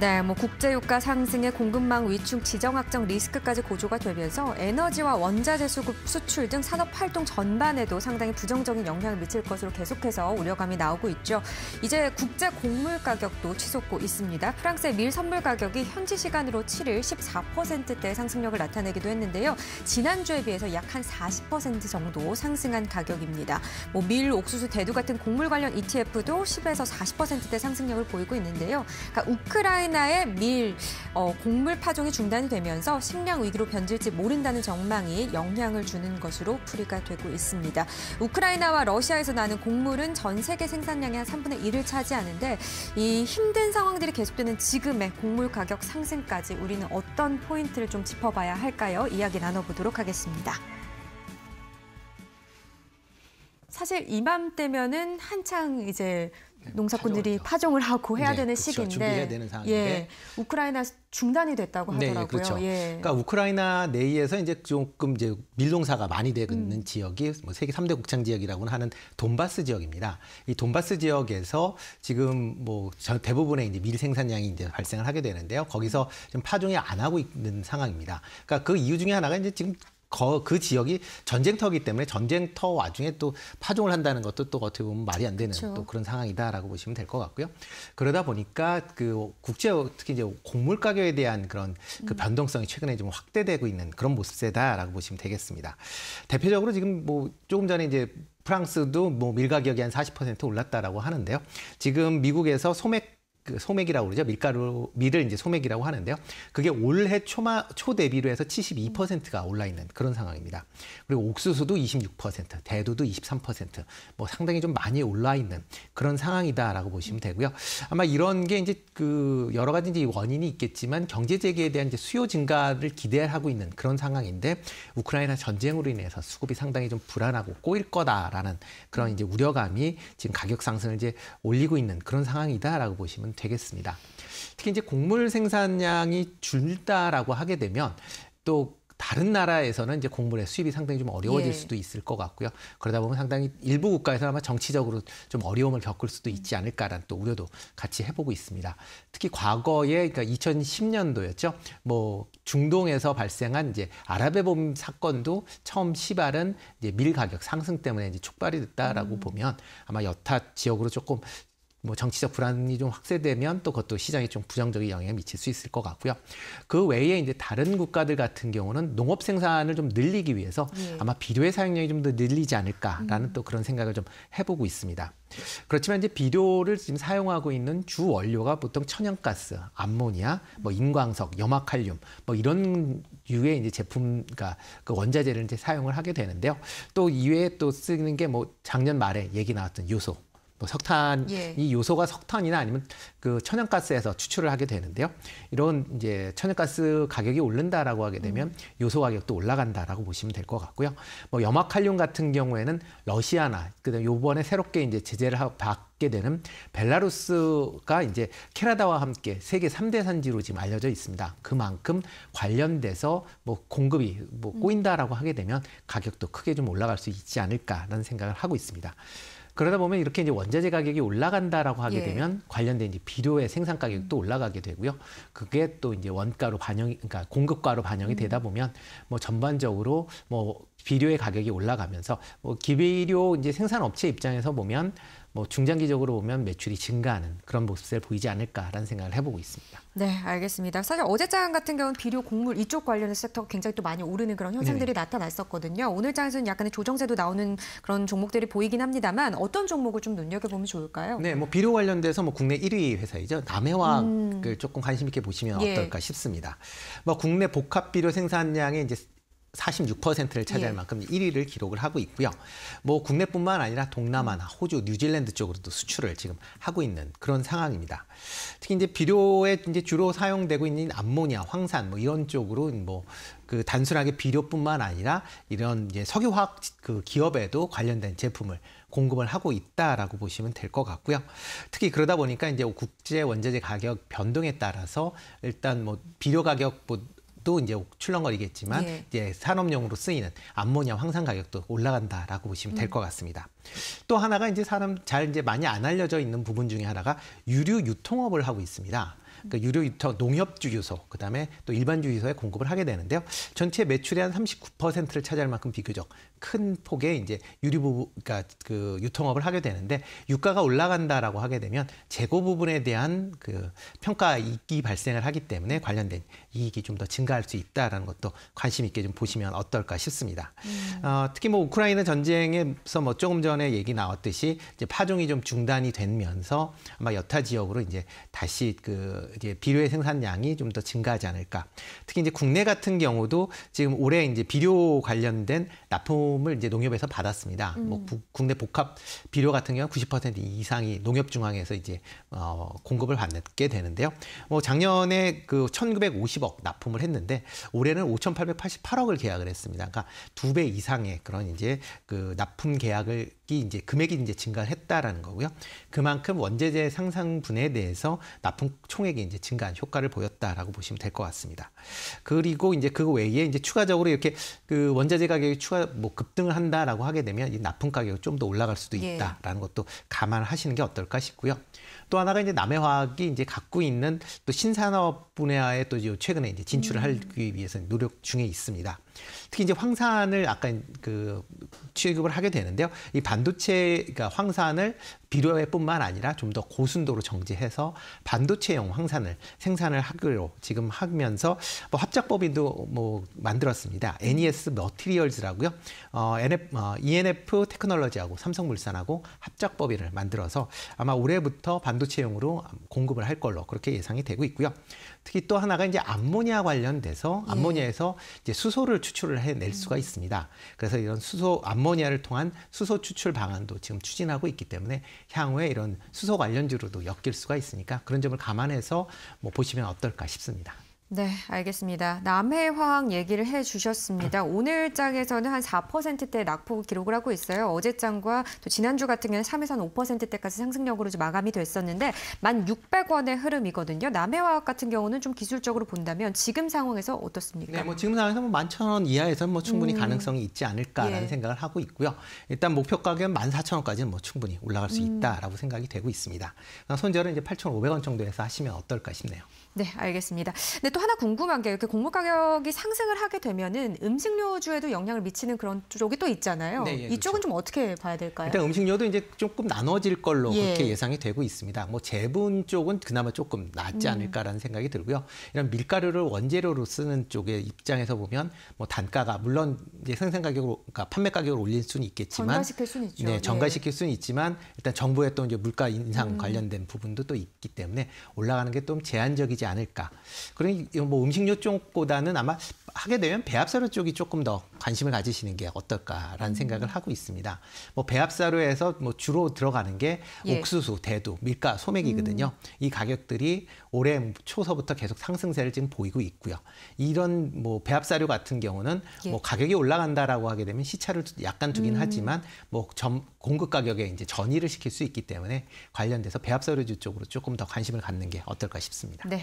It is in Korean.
네, 뭐 국제유가 상승에 공급망 위축, 지정 확정 리스크까지 고조가 되면서 에너지와 원자재 수급, 수출 등 산업 활동 전반에도 상당히 부정적인 영향을 미칠 것으로 계속해서 우려감이 나오고 있죠. 이제 국제 곡물 가격도 치솟고 있습니다. 프랑스의 밀 선물 가격이 현지 시간으로 7일 14%대 상승력을 나타내기도 했는데요. 지난주에 비해서 약 한 40% 정도 상승한 가격입니다. 뭐 밀, 옥수수, 대두 같은 곡물 관련 ETF도 10에서 40%대 상승력을 보이고 있는데요. 그러니까 우크라이나 우크라이나의 밀, 어, 곡물 파종이 중단이 되면서 식량 위기로 변질지 모른다는 전망이 영향을 주는 것으로 풀이가 되고 있습니다. 우크라이나와 러시아에서 나는 곡물은 전 세계 생산량의 한 3분의 1을 차지하는데 이 힘든 상황들이 계속되는 지금의 곡물 가격 상승까지 우리는 어떤 포인트를 좀 짚어봐야 할까요? 이야기 나눠보도록 하겠습니다. 사실 이맘때면은 한창 이제 네, 농사꾼들이 파종을 하고 해야 네, 되는 그렇 시기인데 준비해야 되는 상황인데 예, 우크라이나 중단이 됐다고 네, 네, 하더라고요. 네, 그렇죠. 예. 그러니까 우크라이나 내에서 이제 조금 이제 밀농사가 많이 되는 음. 지역이 뭐 세계 3대 곡창 지역이라고 하는 돈바스 지역입니다. 이 돈바스 지역에서 지금 뭐 대부분의 이제 밀 생산량이 이제 발생을 하게 되는데요. 거기서 지금 파종이 안 하고 있는 상황입니다. 그러니까 그 이유 중에 하나가 이제 지금 거, 그 지역이 전쟁터이기 때문에 전쟁터 와중에 또 파종을 한다는 것도 또 어떻게 보면 말이 안 되는 그렇죠. 또 그런 상황이다라고 보시면 될 것 같고요. 그러다 보니까 그 국제 특히 이제 곡물 가격에 대한 그런 그 음. 변동성이 최근에 좀 확대되고 있는 그런 모습세다라고 보시면 되겠습니다. 대표적으로 지금 뭐 조금 전에 이제 프랑스도 뭐 밀가격이 한 40% 올랐다라고 하는데요. 지금 미국에서 소맥 그 소맥이라고 그러죠. 밀가루 밀을 이제 소맥이라고 하는데요. 그게 올해 초마 초 대비로 해서 72%가 올라 있는 그런 상황입니다. 그리고 옥수수도 26%, 대두도 23%뭐 상당히 좀 많이 올라 있는 그런 상황이다라고 보시면 되고요. 아마 이런 게 이제 그 여러 가지 이제 원인이 있겠지만 경제 재개에 대한 이제 수요 증가를 기대하고 있는 그런 상황인데 우크라이나 전쟁으로 인해서 수급이 상당히 좀 불안하고 꼬일 거다라는 그런 이제 우려감이 지금 가격 상승을 이제 올리고 있는 그런 상황이다라고 보시면 되겠습니다. 특히 이제 곡물 생산량이 줄다라고 하게 되면 또 다른 나라에서는 이제 곡물의 수입이 상당히 좀 어려워질 예. 수도 있을 것 같고요. 그러다 보면 상당히 일부 국가에서 는 아마 정치적으로 좀 어려움을 겪을 수도 있지 않을까라는 또 우려도 같이 해보고 있습니다. 특히 과거에 그러니까 2010년도였죠. 뭐 중동에서 발생한 이제 아랍의 봄 사건도 처음 시발은 이제 밀 가격 상승 때문에 이제 촉발이 됐다라고 음. 보면 아마 여타 지역으로 조금 뭐 정치적 불안이 좀 확대되면 또 그것도 시장에 좀 부정적인 영향을 미칠 수 있을 것 같고요. 그 외에 이제 다른 국가들 같은 경우는 농업 생산을 좀 늘리기 위해서 예. 아마 비료의 사용량이 좀 더 늘리지 않을까라는 음. 또 그런 생각을 좀 해보고 있습니다. 그렇지만 이제 비료를 지금 사용하고 있는 주 원료가 보통 천연가스, 암모니아, 뭐 인광석, 염화칼륨 뭐 이런 유의 이제 제품, 그러니까 그 원자재를 이제 사용을 하게 되는데요. 또 이외에 또 쓰는 게 뭐 작년 말에 얘기 나왔던 요소, 뭐 석탄 예. 이 요소가 석탄이나 아니면 그 천연가스에서 추출을 하게 되는데요. 이런 이제 천연가스 가격이 오른다라고 하게 되면 음. 요소 가격도 올라간다라고 보시면 될 것 같고요. 뭐 염화칼륨 같은 경우에는 러시아나 그다음 요번에 새롭게 이제 제재를 받게 되는 벨라루스가 이제 캐나다와 함께 세계 3대 산지로 지금 알려져 있습니다. 그만큼 관련돼서 뭐 공급이 뭐 음. 꼬인다라고 하게 되면 가격도 크게 좀 올라갈 수 있지 않을까라는 생각을 하고 있습니다. 그러다 보면 이렇게 이제 원자재 가격이 올라간다라고 하게 예. 되면 관련된 이제 비료의 생산 가격도 올라가게 되고요. 그게 또 이제 원가로 반영이 그러니까 공급가로 반영이 되다 음. 보면 뭐 전반적으로 뭐 비료의 가격이 올라가면서 뭐 기비료 이제 생산 업체 입장에서 보면 뭐 중장기적으로 보면 매출이 증가하는 그런 모습을 보이지 않을까라는 생각을 해보고 있습니다. 네, 알겠습니다. 사실 어제장 같은 경우는 비료, 곡물 이쪽 관련 섹터가 굉장히 또 많이 오르는 그런 현상들이 네 나타났었거든요. 오늘 장에서는 약간의 조정세도 나오는 그런 종목들이 보이긴 합니다만 어떤 종목을 좀 눈여겨보면 좋을까요? 네, 뭐 비료 관련돼서 뭐 국내 1위 회사이죠. 남해화를 음... 조금 관심 있게 보시면 예. 어떨까 예. 싶습니다. 뭐 국내 복합 비료 생산량의 이제 46%를 차지할 예. 만큼 1위를 기록을 하고 있고요. 뭐 국내뿐만 아니라 동남아나 호주, 뉴질랜드 쪽으로도 수출을 지금 하고 있는 그런 상황입니다. 특히 이제 비료에 이제 주로 사용되고 있는 암모니아, 황산 뭐 이런 쪽으로 뭐 그 단순하게 비료뿐만 아니라 이런 이제 석유화학 그 기업에도 관련된 제품을 공급을 하고 있다라고 보시면 될 것 같고요. 특히 그러다 보니까 이제 국제 원자재 가격 변동에 따라서 일단 뭐 비료 가격 뭐또 이제 출렁거리겠지만 예. 이제 산업용으로 쓰이는 암모니아 황산 가격도 올라간다라고 보시면 될것 음. 같습니다. 또 하나가 이제 사람 잘 이제 많이 안 알려져 있는 부분 중에 하나가 유류 유통업을 하고 있습니다. 그 그러니까 유료 유통 농협 주유소 그다음에 또 일반 주유소에 공급을 하게 되는데요. 전체 매출의 한 39%를 차지할 만큼 비교적 큰 폭의 이제 유류 그러니까 그 유통업을 하게 되는데 유가가 올라간다라고 하게 되면 재고 부분에 대한 그 평가 이익이 발생을 하기 때문에 관련된 이익이 좀 더 증가할 수 있다라는 것도 관심 있게 좀 보시면 어떨까 싶습니다. 음. 어, 특히 뭐 우크라이나 전쟁에서 뭐 조금 전에 얘기 나왔듯이 이제 파종이 좀 중단이 되면서 아마 여타 지역으로 이제 다시 그 이제 비료의 생산량이 좀 더 증가하지 않을까. 특히 이제 국내 같은 경우도 지금 올해 이제 비료 관련된 납품을 이제 농협에서 받았습니다. 음. 뭐 부, 국내 복합 비료 같은 경우 90% 이상이 농협중앙에서 이제 어, 공급을 받게 되는데요. 뭐 작년에 그 1,950억 납품을 했는데 올해는 5,888억을 계약을 했습니다. 그러니까 두 배 이상의 그런 이제 그 납품 계약을 이제 금액이 이제 증가했다라는 거고요. 그만큼 원재재 상상분에 대해서 납품 총액이 이제 증가한 효과를 보였다라고 보시면 될 것 같습니다. 그리고 이제 그 외에 이제 추가적으로 이렇게 그원재재 가격이 추가 뭐 급등을 한다라고 하게 되면 이 납품 가격이 좀 더 올라갈 수도 예. 있다라는 예. 것도 감안하시는 게 어떨까 싶고요. 또 하나가 이제 남해화학이 이제 갖고 있는 또 신산업 분야에 또 최근에 이제 진출을 음. 하기 위해서 노력 중에 있습니다. 특히 이제 황산을 아까 그 취급을 하게 되는데요. 이 반도체, 그러니까 황산을 비료해뿐만 아니라 좀 더 고순도로 정지해서 반도체용 황산을 생산을 하기로 지금 하면서 뭐 합작법인도 뭐 만들었습니다. NES 머티리얼즈라고요. 어, NF, 어, ENF 테크놀로지하고 삼성물산하고 합작법인을 만들어서 아마 올해부터 반도체용으로 공급을 할 걸로 그렇게 예상이 되고 있고요. 특히 또 하나가 이제 암모니아 관련돼서 예. 암모니아에서 이제 수소를 추출을 해낼 수가 있습니다. 그래서 이런 수소 암모니아를 통한 수소 추출 방안도 지금 추진하고 있기 때문에 향후에 이런 수소 관련주로도 엮일 수가 있으니까 그런 점을 감안해서 뭐 보시면 어떨까 싶습니다. 네, 알겠습니다. 남해 화학 얘기를 해주셨습니다. 네. 오늘 장에서는 한 4%대 낙폭 기록을 하고 있어요. 어제 장과 또 지난주 같은 경우는 3에서 5%대까지 상승력으로 마감이 됐었는데 만6 0 0원의 흐름이거든요. 남해 화학 같은 경우는 좀 기술적으로 본다면 지금 상황에서 어떻습니까? 네, 뭐 지금 상황에서 뭐 11,000원 이하에서 뭐 충분히 음. 가능성이 있지 않을까라는 예. 생각을 하고 있고요. 일단 목표 가격은 14,000원까지는 뭐 충분히 올라갈 수 음. 있다라고 음. 생각이 되고 있습니다. 손절은 이제 8,500원 정도에서 하시면 어떨까 싶네요. 네, 알겠습니다. 근또 하나 궁금한 게 이렇게 곡물 가격이 상승을 하게 되면은 음식료주에도 영향을 미치는 그런 쪽이 또 있잖아요. 네, 예, 그렇죠. 이쪽은 그렇죠. 좀 어떻게 봐야 될까요? 일단 음식료도 이제 조금 나눠질 걸로 예. 그렇게 예상이 되고 있습니다. 뭐 제분 쪽은 그나마 조금 낫지 음. 않을까라는 음. 생각이 들고요. 이런 밀가루를 원재료로 쓰는 쪽의 입장에서 보면 뭐 단가가 물론 이제 생산 가격으로 그러니까 판매 가격을 올릴 수는 있겠지만 전가시킬 수는 있죠. 네, 예. 전가시킬 예. 수는 있지만 일단 정부의 또 이제 물가 인상 음. 관련된 부분도 또 있기 때문에 올라가는 게 좀 제한적이지 않을까. 그러니 뭐 음식료 쪽보다는 아마 하게 되면 배합사료 쪽이 조금 더 관심을 가지시는 게 어떨까라는 생각을 하고 있습니다. 뭐 배합사료에서 뭐 주로 들어가는 게 예. 옥수수, 대두, 밀가, 소맥이거든요. 음. 이 가격들이 올해 초서부터 계속 상승세를 지금 보이고 있고요. 이런 뭐 배합사료 같은 경우는 예. 뭐 가격이 올라간다라고 하게 되면 시차를 약간 두긴 음. 하지만 뭐 점, 공급 가격에 이제 전이를 시킬 수 있기 때문에 관련돼서 배합사료주 쪽으로 조금 더 관심을 갖는 게 어떨까 싶습니다. 네.